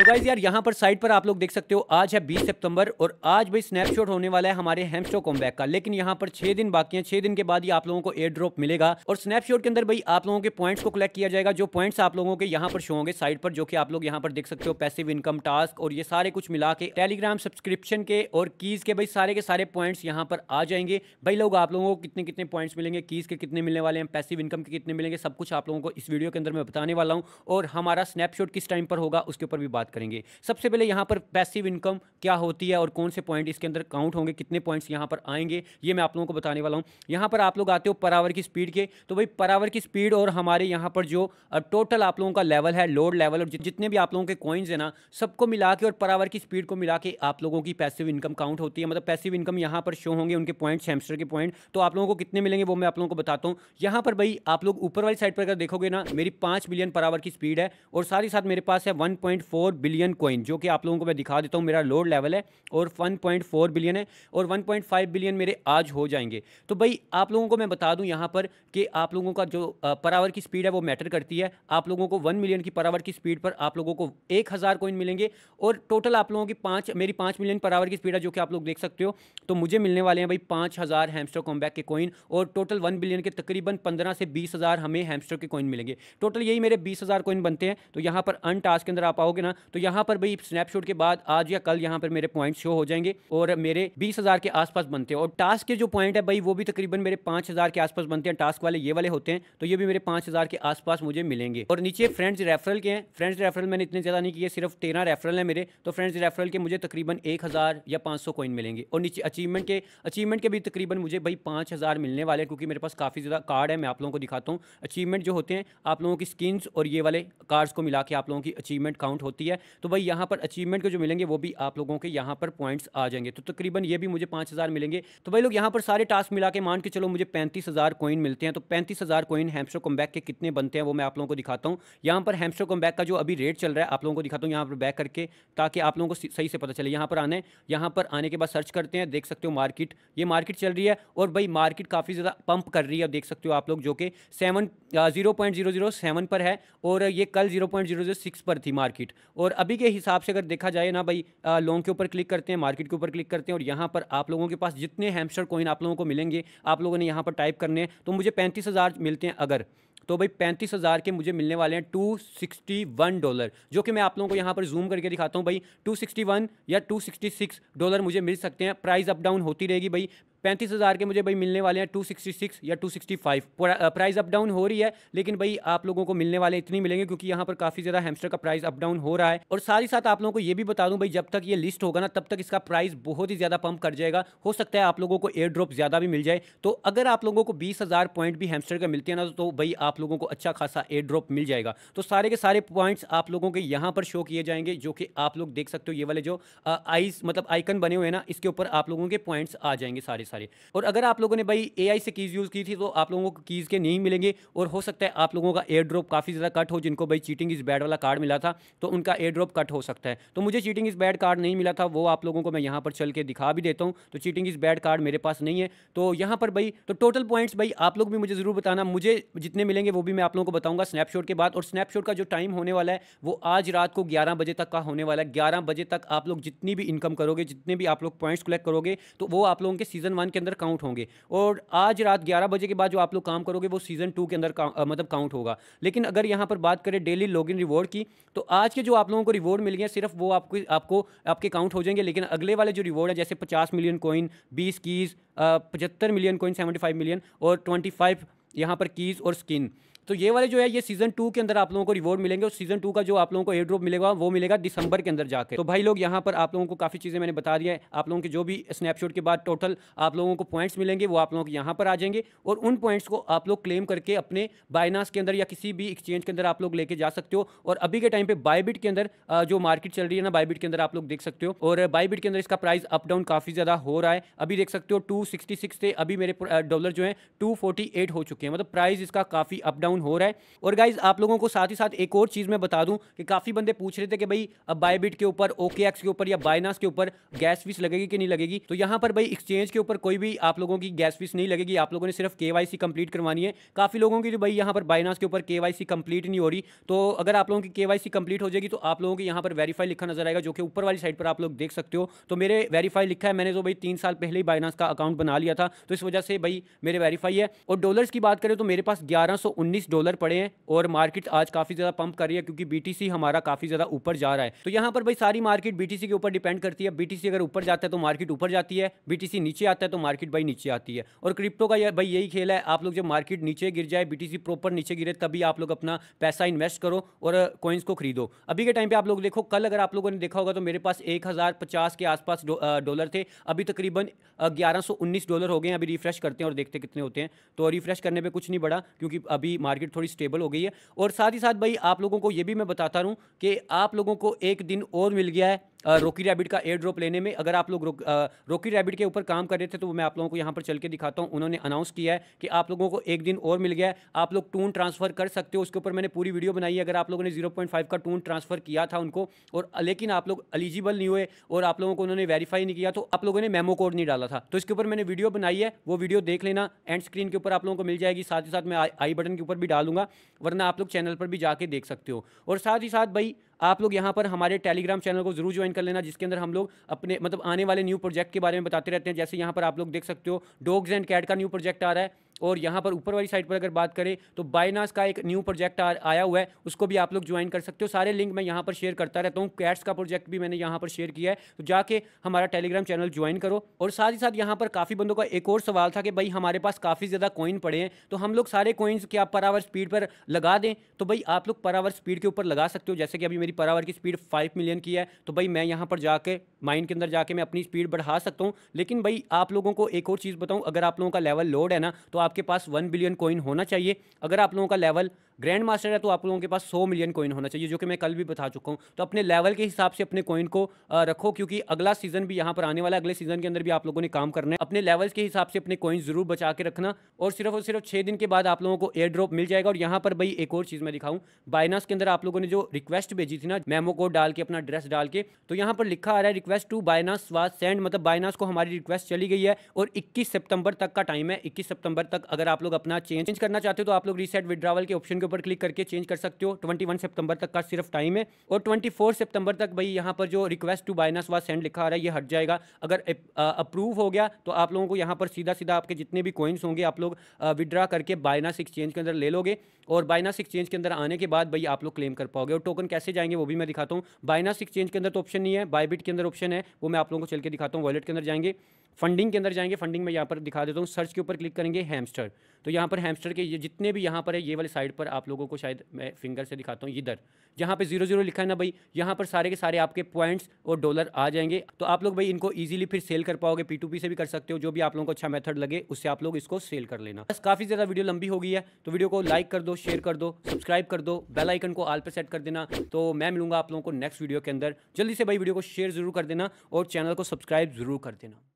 तो गाइज यार यहाँ पर साइड पर आप लोग देख सकते हो आज है 20 सितंबर और आज भाई स्नैपशॉट होने वाला है हमारे हेमस्टो कॉम्बैक का लेकिन यहाँ पर छह दिन बाकी हैं छह दिन के बाद ही आप लोगों को एयर ड्रॉप मिलेगा और स्नैपशॉट के अंदर भाई आप लोगों के पॉइंट्स को कलेक्ट किया जाएगा जो पॉइंट्स आप लोगों के यहाँ पर शो होंगे साइड पर जो कि आप लोग यहाँ पर देख सकते हो पैसिव इनकम टास्क और ये सारे कुछ मिला के टेलीग्राम सब्सक्रिप्शन के और कीज के भाई सारे के सारे पॉइंट्स यहाँ पर आ जाएंगे भाई लोग आप लोगों को कितने कितने पॉइंट्स मिलेंगे कीज के कितने मिलने वाले हैं पैसिव इनकम के कितने मिलेंगे सब कुछ आप लोगों को इस वीडियो के अंदर मैं बताने वाला हूँ और हमारा स्नैपशॉट किस टाइम पर होगा उसके ऊपर भी बात करेंगे सबसे पहले यहाँ पर पैसिव इनकम क्या होती है और कौन से पॉइंट इसके अंदर काउंट होंगे कितने पॉइंट्स यहाँ पर आएंगे ये मैं आप लोगों को बताने वाला हूँ यहाँ पर आप लोग आते हो परावर की स्पीड के तो भाई परावर की स्पीड और हमारे यहाँ पर जो टोटल आप लोगों का लेवल है लोड लेवल और जितने भी आप लोगों के कॉइन्स हैं ना सबको मिला के और परावर की स्पीड को मिला के आप लोगों की पैसिव इनकम काउंट होती है मतलब पैसिव इनकम यहाँ पर शो होंगे उनके पॉइंट्स हेमस्टर के पॉइंट तो आप लोगों को कितने मिलेंगे वो मैं आप लोगों को बताता हूँ यहाँ पर भाई आप लोग ऊपर वाली साइड पर अगर देखोगे ना मेरी पाँच मिलियन परावर की स्पीड है और साथ ही साथ मेरे पास है वन बिलियन कॉइन जो कि आप लोगों को मैं दिखा देता हूँ मेरा लोड लेवल है और 1.4 बिलियन है और 1.5 बिलियन मेरे आज हो जाएंगे तो भाई आप लोगों को मैं बता दूँ यहाँ पर कि आप लोगों का जो पर आवर की स्पीड है वो मैटर करती है आप लोगों को वन मिलियन की पर आवर की स्पीड पर आप लोगों को एक हज़ार कोइन मिलेंगे और टोटल आप लोगों की पाँच मेरी पाँच मिलियन पर आवर की स्पीड है जो कि आप लोग देख सकते हो तो मुझे मिलने वाले हैं भाई पाँच हज़ार हेमस्टर कॉम्बैक के कोइन और टोटल वन बिलियन के तकरीबन पंद्रह से बीस हज़ार हमें हेमस्टर के कोइन मिलेंगे टोटल यही मेरे बीस हज़ार कोइन बनते हैं तो यहाँ पर अन टास्क के अंदर आप आओगे ना तो यहाँ पर भाई स्नैपशॉट के बाद आज या कल यहाँ पर मेरे पॉइंट शो हो जाएंगे और मेरे बीस के आसपास बनते हैं और टास्क के जो पॉइंट है भाई वो भी तकरीबन मेरे पाँच के आसपास बनते हैं टास्क वाले ये वाले होते हैं तो ये भी मेरे पाँच के आसपास मुझे मिलेंगे और नीचे फ्रेंड्स रेफरल के हैं फ्रेंड्स रेफरल मैंने इतने ज़्यादा नहीं किए सिर्फ तेरह रेफरल है मेरे तो फ्रेंड्स रेफरल के मुझे तकरीबन एक हज़ार या पाँच सौ कॉइन मिलेंगे और नीचे अचीवमेंट के अचीवमेंट के भी तकरीबन मुझे भाई पाँच हज़ार मिलने वाले क्योंकि मेरे पास काफ़ी ज़्यादा कार्ड है मैं आप लोगों को दिखाता हूँ अचीवमेंट जो होते हैं आप लोगों की स्किन्स और ये वाले कार्ड्स को मिला के आप लोगों की अचीवमेंट काउंट होती है है तो भाई यहाँ पर अचीवमेंट के जो मिलेंगे वो भी आप लोगों के यहाँ पर पॉइंट्स आ जाएंगे तो तकरीबन ये भी मुझे पाँच हज़ार मिलेंगे तो भाई लोग यहाँ पर सारे टास्क मिला के मान के चलो मुझे पैंतीस हज़ार कोइन मिलते हैं तो पैंतीस हज़ार कोइन हेम्सो कॉम्बैक के कितने बनते हैं वो मैं आप लोगों को दिखाता हूँ यहाँ पर हेम्सो कॉम्बैक का जो अभी रेट चल रहा है आप लोगों को दिखाता हूँ यहाँ पर बैक करके ताकि आप लोगों को सही से पता चले यहाँ पर आने यहाँ पर आने के बाद सर्च करते हैं देख सकते हो मार्केट ये मार्केट चल रही है और भाई मार्केट काफ़ी ज़्यादा पंप कर रही है देख सकते हो आप लोग जो कि सेवन जीरो पर है और ये कल जीरो पर थी मार्केट और अभी के हिसाब से अगर देखा जाए ना भाई लॉन्ग के ऊपर क्लिक करते हैं मार्केट के ऊपर क्लिक करते हैं और यहाँ पर आप लोगों के पास जितने हैम्स्टर कोइन आप लोगों को मिलेंगे आप लोगों ने यहाँ पर टाइप करने हैं तो मुझे पैंतीस हज़ार मिलते हैं अगर तो भाई पैंतीस हज़ार के मुझे मिलने वाले हैं टू सिक्सटी वन डॉलर जो कि मैं आप लोगों को यहाँ पर जूम करके दिखाता हूँ भाई टू सिक्सटी वन या टू सिक्सटी सिक्स डॉलर मुझे मिल सकते हैं प्राइस अप डाउन होती रहेगी भाई पैंतीस हज़ार के मुझे भाई मिलने वाले हैं टू सिक्सटी सिक्स या two sixty five price up down हो रही है लेकिन भाई आप लोगों को मिलने वाले इतनी मिलेंगे क्योंकि यहाँ पर काफ़ी ज़्यादा हैमस्टर का प्राइस अप डाउन हो रहा है और साथ ही साथ आप लोगों को ये भी बता दूँ भाई जब तक ये लिस्ट होगा ना तब तक इसका प्राइस बहुत ही ज़्यादा पंप कर जाएगा हो सकता है आप लोगों को एयर ड्रॉप ज़्यादा भी मिल जाए तो अगर आप लोगों को बीस हज़ार पॉइंट भी हैमस्टर का मिलते हैं ना तो भाई आप लोगों को अच्छा खासा एयर ड्रॉप मिल जाएगा तो सारे के सारे पॉइंट्स आप लोगों के यहाँ पर शो किए जाएंगे जो कि आप लोग देख सकते हो ये वाले जो आइस मतलब आइकन बने हुए हैं ना इसके ऊपर आप लोगों के पॉइंट्स आ जाएंगे सारे सारे और अगर आप लोगों ने भाई ए से कीज़ यूज़ की थी तो आप लोगों को कीज़ के नहीं मिलेंगे और हो सकता है आप लोगों का एयर ड्रॉप काफ़ी ज़्यादा कट हो जिनको भाई चीटिंग इज़ बैड वाला कार्ड मिला था तो उनका एयर ड्रॉप कट हो सकता है तो मुझे चीटिंग इज़ बैड कार्ड नहीं मिला था वो आप लोगों को मैं यहाँ पर चल के दिखा भी देता हूँ तो चीटिंग इज बैड कार्ड मेरे पास नहीं है तो यहाँ पर भाई तो टोटल पॉइंट्स भाई आप लोग भी मुझे ज़रूर बताना मुझे जितने मिलेंगे वो भी मैं आप लोगों को बताऊँगा स्नैपशॉट के बाद और स्नैपशॉट का जो टाइम होने वाला है वो आज रात को ग्यारह बजे तक का होने वाला है ग्यारह बजे तक आप लोग जितनी भी इनकम करोगे जितने भी आप लोग पॉइंट्स कलेक्ट करोगे तो वो आप लोगों के सीज़न वन के अंदर काउंट होंगे और आज रात ग्यारह बजे के बाद जो आप लोग काम करोगे वो सीज़न टू के अंदर मतलब काउंट होगा लेकिन अगर यहाँ पर बात करें डेली लॉग रिवॉर्ड की तो आज के जो आप लोगों को रिवॉर्ड मिल गए सिर्फ वो आपको आपको आपके काउंट हो जाएंगे लेकिन अगले वाले जो रिवॉर्ड है जैसे पचास मिलियन कॉइन बीस कीज़ पचहत्तर million coin seventy five million और ट्वेंटी फाइव यहाँ पर कीज़ और स्किन तो ये वाले जो है ये सीजन टू के अंदर आप लोगों को रिवॉर्ड मिलेंगे और सीजन टू का जो आप लोगों को एड्रोप मिलेगा वो मिलेगा दिसंबर के अंदर जाकर तो भाई लोग यहाँ पर आप लोगों को काफ़ी चीज़ें मैंने बता दी है आप लोगों के जो भी स्नैपशॉट के बाद टोटल आप लोगों को पॉइंट्स मिलेंगे वो आप लोगों के यहाँ पर आ जाएंगे और उन पॉइंट्स को आप लोग क्लेम करके अपने बायनास के अंदर या किसी भी एक्सचेंज के अंदर आप लोग लेके जा सकते हो और अभी के टाइम पे बायबिट के अंदर जो मार्केट चल रही है ना बायबिट के अंदर आप लोग देख सकते हो और बायबिट के अंदर इसका प्राइस अप डाउन काफ़ी ज़्यादा हो रहा है अभी देख सकते हो टू से अभी मेरे डॉलर जो है टू हो चुके हैं मतलब प्राइस इसका काफ़ी अप डाउन डाउन हो रहा है और गाइज आप लोगों को साथ ही साथ एक और चीज़ मैं बता दूं कि काफ़ी बंदे पूछ रहे थे कि भाई अब बायबिट के ऊपर ओके के ऊपर या बायनास के ऊपर गैस फीस लगेगी कि नहीं लगेगी तो यहां पर भाई एक्सचेंज के ऊपर कोई भी आप लोगों की गैस फीस नहीं लगेगी आप लोगों ने सिर्फ के कंप्लीट करवानी है काफ़ी लोगों की जो भाई यहाँ पर बायनास के ऊपर के कंप्लीट नहीं हो रही तो अगर आप लोगों की के कंप्लीट हो जाएगी तो आप लोगों के यहाँ पर वेरीफाई लिखा नजर आएगा जो कि ऊपर वाली साइड पर आप लोग देख सकते हो तो मेरे वेरीफाई लिखा है मैंने तो भाई तीन साल पहले ही बायनास का अकाउंट बना लिया था तो इस वजह से भाई मेरे वेरीफाई है और डॉलर्स की बात करें तो मेरे पास ग्यारह उन्नीस डॉलर पड़े हैं और मार्केट आज काफ़ी ज़्यादा पंप कर रही है क्योंकि बीटीसी हमारा काफ़ी ज़्यादा ऊपर जा रहा है तो यहाँ पर भाई सारी मार्केट बीटीसी के ऊपर डिपेंड करती है बीटीसी अगर ऊपर जाता है तो मार्केट ऊपर जाती है बीटीसी नीचे आता है तो मार्केट भाई नीचे आती है और क्रिप्टो का भाई यही खेल है आप लोग जब मार्केट नीचे गिर जाए बीटीसी प्रॉपर नीचे गिरे तभी आप लोग अपना पैसा इन्वेस्ट करो और कॉइन्स को खरीदो अभी के टाइम पे आप लोग देखो कल अगर आप लोगों ने देखा होगा तो मेरे पास एक के आसपास डॉलर थे अभी तकरीबन ग्यारह डॉलर हो गए अभी रिफ्रेश करते हैं और देखते कितने होते हैं तो रिफ्रेश करने पर कुछ नहीं बढ़ा क्योंकि अभी मार्केट थोड़ी स्टेबल हो गई है और साथ ही साथ भाई आप लोगों को ये भी मैं बताता रहूँ कि आप लोगों को एक दिन और मिल गया है रोकी रैबिट का एयर ड्रॉप लेने में अगर आप लोग रो, रोकी रैबिट के ऊपर काम कर रहे थे तो मैं आप लोगों को यहाँ पर चल के दिखाता हूँ उन्होंने अनाउंस किया है कि आप लोगों को एक दिन और मिल गया है आप लोग टून ट्रांसफ़र कर सकते हो उसके ऊपर मैंने पूरी वीडियो बनाई है अगर आप लोगों ने जीरो का टून ट्रांसफ़र किया था उनको और लेकिन आप लोग एलिजिबल नहीं हुए और आप लोगों को उन्होंने वेरीफाई नहीं किया तो आप लोगों ने मेमो कोड नहीं डाला था तो इसके ऊपर मैंने वीडियो बनाई है वो वीडियो देख लेना एंड स्क्रीन के ऊपर आप लोगों को मिल जाएगी साथ ही साथ मैं आई बटन के ऊपर भी डालूंगा वरना आप लोग चैनल पर भी जाके देख सकते हो और साथ ही साथ भाई आप लोग यहाँ पर हमारे टेलीग्राम चैनल को जरूर ज्वाइन कर लेना जिसके अंदर हम लोग अपने मतलब आने वाले न्यू प्रोजेक्ट के बारे में बताते रहते हैं जैसे यहाँ पर आप लोग देख सकते हो डॉग्स एंड कैट का न्यू प्रोजेक्ट आ रहा है और यहाँ पर ऊपर वाली साइड पर अगर बात करें तो बाइनास का एक न्यू प्रोजेक्ट आया हुआ है उसको भी आप लोग ज्वाइन कर सकते हो सारे लिंक मैं यहाँ पर शेयर करता रहता हूँ कैट्स का प्रोजेक्ट भी मैंने यहाँ पर शेयर किया है तो जाके हमारा टेलीग्राम चैनल ज्वाइन करो और साथ ही साथ यहाँ पर काफ़ी बंदों का एक और सवाल था कि भाई हमारे पास काफ़ी ज़्यादा कॉइन पड़े हैं तो हम लोग सारे कॉइन्स के आप पर आवर स्पीड पर लगा दें तो भाई आप लोग पर आवर स्पीड के ऊपर लगा सकते हो जैसे कि अभी मेरी पर आवर की स्पीड फाइव मिलियन की है तो भाई मैं यहाँ पर जाके माइन के अंदर जाके मैं अपनी स्पीड बढ़ा सकता हूँ लेकिन भाई आप लोगों को एक और चीज़ बताऊँ अगर आप लोगों का लेवल लोड है ना तो आप आपके पास वन बिलियन कोइन होना चाहिए अगर आप लोगों का लेवल ग्रैंड मास्टर है तो आप लोगों के पास सौ मिलियन कोइन होना चाहिए जो कि मैं कल भी बता चुका हूँ तो अपने लेवल के हिसाब से अपने कोइन को रखो क्योंकि अगला सीजन भी यहाँ पर आने वाला है अगले सीजन के अंदर भी आप लोगों ने काम करना है अपने लेवल्स के हिसाब से अपने कोइन जरूर बचा के रखना और सिर्फ और सिर्फ छः दिन के बाद आप लोगों को एयर ड्रॉप मिल जाएगा और यहाँ पर भाई एक और चीज़ मैं दिखाऊँ बाइनास के अंदर आप लोगों ने जो रिक्वेस्ट भेजी थी ना मेमो कोड डाल के अपना ड्रेस डाल के तो यहाँ पर लिखा आ रहा है request to Binance was send मतलब बाइनास को हमारी रिक्वेस्ट चली गई है और इक्कीस सितंबर तक का टाइम है इक्कीस सितंबर तक तक अगर आप लोग अपना चेंज करना चाहते हो तो आप लोग रीसेट विद्रावल के ऑप्शन के ऊपर क्लिक करके चेंज कर सकते हो ट्वेंटी वन सितंबर तक का सिर्फ टाइम है और ट्वेंटी फोर सितंबर तक भाई यहाँ पर जो रिक्वेस्ट टू बाइनस वा सेंड लिखा आ रहा है ये हट जाएगा अगर अप्रूव हो गया तो आप लोगों को यहाँ पर सीधा सीधा आपके जितने भी कॉइन्स होंगे आप लोग विद्रा करके बायनास एक्सचेंज के अंदर ले लोगे और बाइनास एक्सचेंज के अंदर आने के बाद भाई आप लोग क्लेम कर पाओगे और टोकन कैसे जाएंगे वो भी मैं दिखाता हूँ बायनास एक्सचेंज के अंदर तो ऑप्शन नहीं है बायबिट के अंदर ऑप्शन है वो मैं आप लोगों को चल के दिखाता हूँ वॉलेट के अंदर जाएंगे फंडिंग के अंदर जाएंगे फंडिंग में यहाँ पर दिखा देता हूँ सर्च के ऊपर क्लिक करेंगे हैम हैमस्टर तो यहाँ पर हैमस्टर के ये जितने भी यहाँ पर है ये वाले साइड पर आप लोगों को शायद मैं फिंगर से दिखाता हूँ इधर जहाँ पे जीरो जीरो लिखा है ना भाई यहाँ पर सारे के सारे आपके पॉइंट्स और डॉलर आ जाएंगे तो आप लोग भाई इनको ईजिली फिर सेल कर पाओगे पी टू पी से भी कर सकते हो जो भी आप लोगों को अच्छा मेथड लगे उससे आप लोग इसको सेल कर लेना बस काफ़ी ज़्यादा वीडियो लंबी हो गई है तो वीडियो को लाइक कर दो शेयर कर दो सब्सक्राइब कर दो बेल आइकन को आल पर सेट कर देना तो मैं मिलूंगा आप लोगों को नेक्स्ट वीडियो के अंदर जल्दी से भाई वीडियो को शेयर जरूर कर देना और चैनल को सब्सक्राइब जरूर कर देना